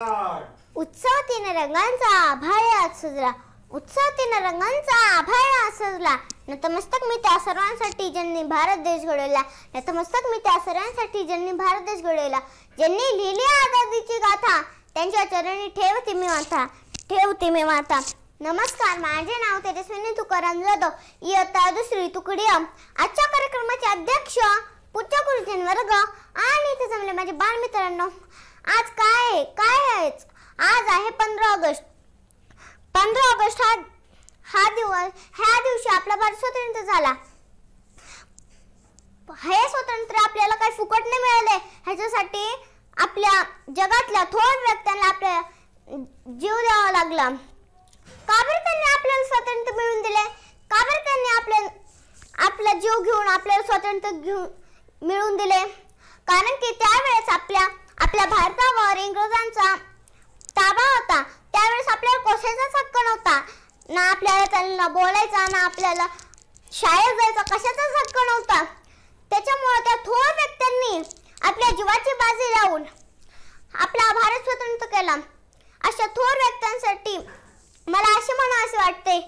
उत्सव रंगांचा आभाळ आज सजला रंगांचा आभाळ नतमस्तक मी त्या सर्वांसाठी ज्यांनी भारत देश घडवला नतमस्तक मी त्या सर्वांसाठी ज्यांनी भारत देश घडवला ज्यांनी लिहिली आझादीची गाथा त्यांच्या चरणी ठेवते मी माथा ठेवते मी माथा नमस्कार माझे नाव तेजस्विनी तुकाराम जाधव इयत्ता दुसरी तुकडी आजच्या कार्यक्रमाचे अध्यक्ष पूजा गुरुजन वर्ग आणि इथे जमले माझे बालमित्रांनो आज काय आहे काय आहेच आज आहे पंधरा ऑगस्ट पंधरा ऑगस्ट हा हा दिवस ह्या दिवशी आपला भारत स्वतंत्र झाला हे स्वतंत्र आपल्याला काही फुकट नाही मिळाले ह्याच्यासाठी आपल्या जगातल्या थोर व्यक्त्यांना आपल्या जीव द्यावा लागला का बरं त्यांनी आपल्याला स्वातंत्र्य मिळून दिले का बरं त्यांनी आपल्या आपला जीव घेऊन आपल्याला स्वातंत्र्य घेऊन मिळवून दिले कारण की त्यावेळेस आपल्या आपल्या भारतावर इंग्रजांचा ताबा होता त्यावेळेस आपल्याला कशाचाच हक्क नव्हता ना आपल्याला त्यांना बोलायचा ना आपल्याला शाळेत जायचा कशाचाच हक्क नव्हता त्याच्यामुळे त्या थोर व्यक्त्यांनी आपल्या जीवाची बाजी लावून आपला भारत स्वतंत्र केला अशा थोर व्यक्त्यांसाठी मला असे म्हणा असे वाटते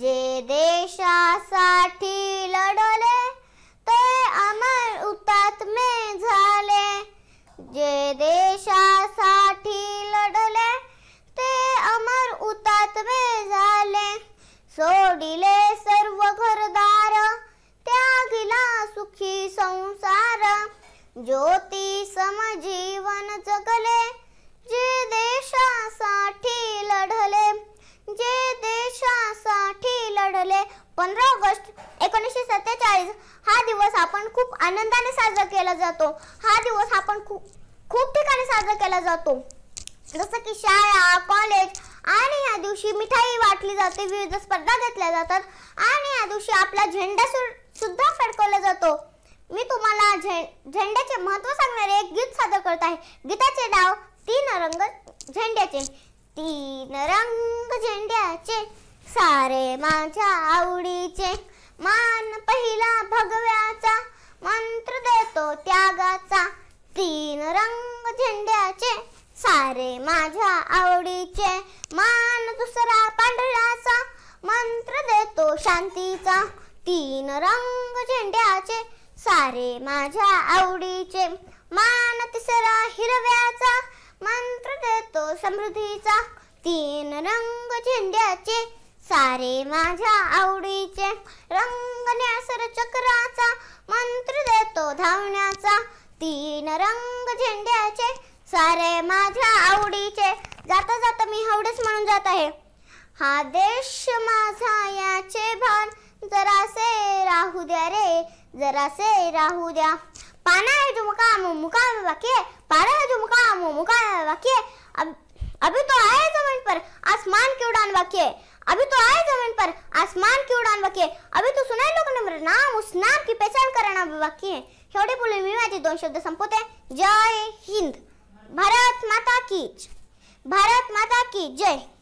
जे देशासाठी सोडिले सर्व घरदार त्यागिला सुखी संसार ज्योती जीवन जगले जे देशासाठी लढले जे देशासाठी लढले पंधरा ऑगस्ट एकोणीसशे सत्तेचाळीस हा दिवस आपण खूप आनंदाने साजरा केला जातो हा दिवस आपण खूप खूप ठिकाणी साजरा केला जातो जसं की शाळा कॉलेज आणि या दिवशी मिठाई वाटली जाते विविध स्पर्धा घेतल्या जातात आणि या दिवशी आपला झेंडा सुद्धा फडकवला जातो मी तुम्हाला झेंड्याचे महत्व सांगणारे एक गीत सादर करत आहे गीताचे नाव तीन रंग झेंड्याचे तीन रंग झेंड्याचे सारे माझ्या आवडीचे मान पहिला भगव्याचा मंत्र देतो त्यागाचा तीन रंग झेंड्याचे सारे माझ्या आवडीचे मान दुसरा पांढराचा मंत्र देतो शांतीचा तीन रंग झेंड्याचे सारे माझ्या आवडीचे मान तिसरा हिरव्याचा मंत्र देतो समृद्धीचा तीन रंग झेंड्याचे सारे माझ्या आवडीचे रंग न्यासर चक्राचा मंत्र देतो धावण्याचा तीन रंग झेंड्याचे सारे माझ्या आवडीचे जाता जाता मी हवडेच म्हणून जात आहे हा देश माझा याचे भान जरासे राहू द्या रे जरासे राहू द्या पाना है झुमका मुमुका में बाकी है पारा है झुमका मुमुका में बाकी है अब अभी तो आए जमीन पर आसमान की उड़ान बाकी है अभी तो आए जमीन पर आसमान की उड़ान बाकी है अभी तो सुनाय लोकांना नाम उस नाम की पहचान करना बाकी आहे एवढे बोलून मी माझे दोन शब्द संपवते जय हिंद माता की भारत माता की जय